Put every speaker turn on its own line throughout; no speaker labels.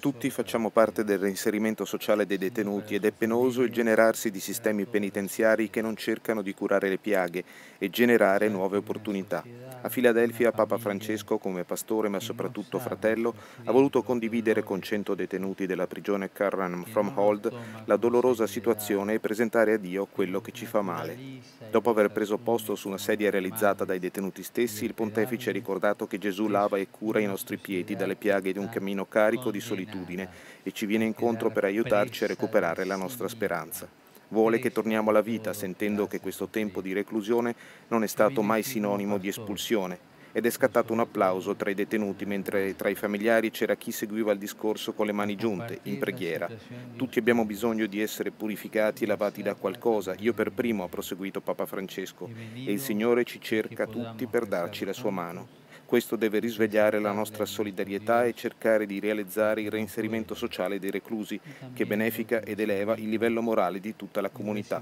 Tutti facciamo parte del reinserimento sociale dei detenuti ed è penoso il generarsi di sistemi penitenziari che non cercano di curare le piaghe e generare nuove opportunità. A Filadelfia Papa Francesco, come pastore ma soprattutto fratello, ha voluto condividere con 100 detenuti della prigione Curran From Hold la dolorosa situazione e presentare a Dio quello che ci fa male. Dopo aver preso posto su una sedia realizzata dai detenuti stessi, il pontefice ha ricordato che Gesù lava e cura i nostri piedi dalle piaghe di un cammino carico di solitudine solitudine e ci viene incontro per aiutarci a recuperare la nostra speranza. Vuole che torniamo alla vita sentendo che questo tempo di reclusione non è stato mai sinonimo di espulsione ed è scattato un applauso tra i detenuti mentre tra i familiari c'era chi seguiva il discorso con le mani giunte, in preghiera. Tutti abbiamo bisogno di essere purificati e lavati da qualcosa, io per primo ha proseguito Papa Francesco, e il Signore ci cerca tutti per darci la sua mano. Questo deve risvegliare la nostra solidarietà e cercare di realizzare il reinserimento sociale dei reclusi, che benefica ed eleva il livello morale di tutta la comunità.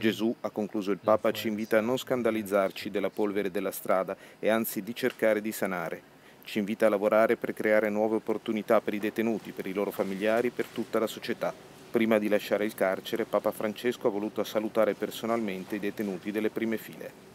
Gesù, ha concluso il Papa, ci invita a non scandalizzarci della polvere della strada e anzi di cercare di sanare. Ci invita a lavorare per creare nuove opportunità per i detenuti, per i loro familiari, per tutta la società. Prima di lasciare il carcere, Papa Francesco ha voluto salutare personalmente i detenuti delle prime file.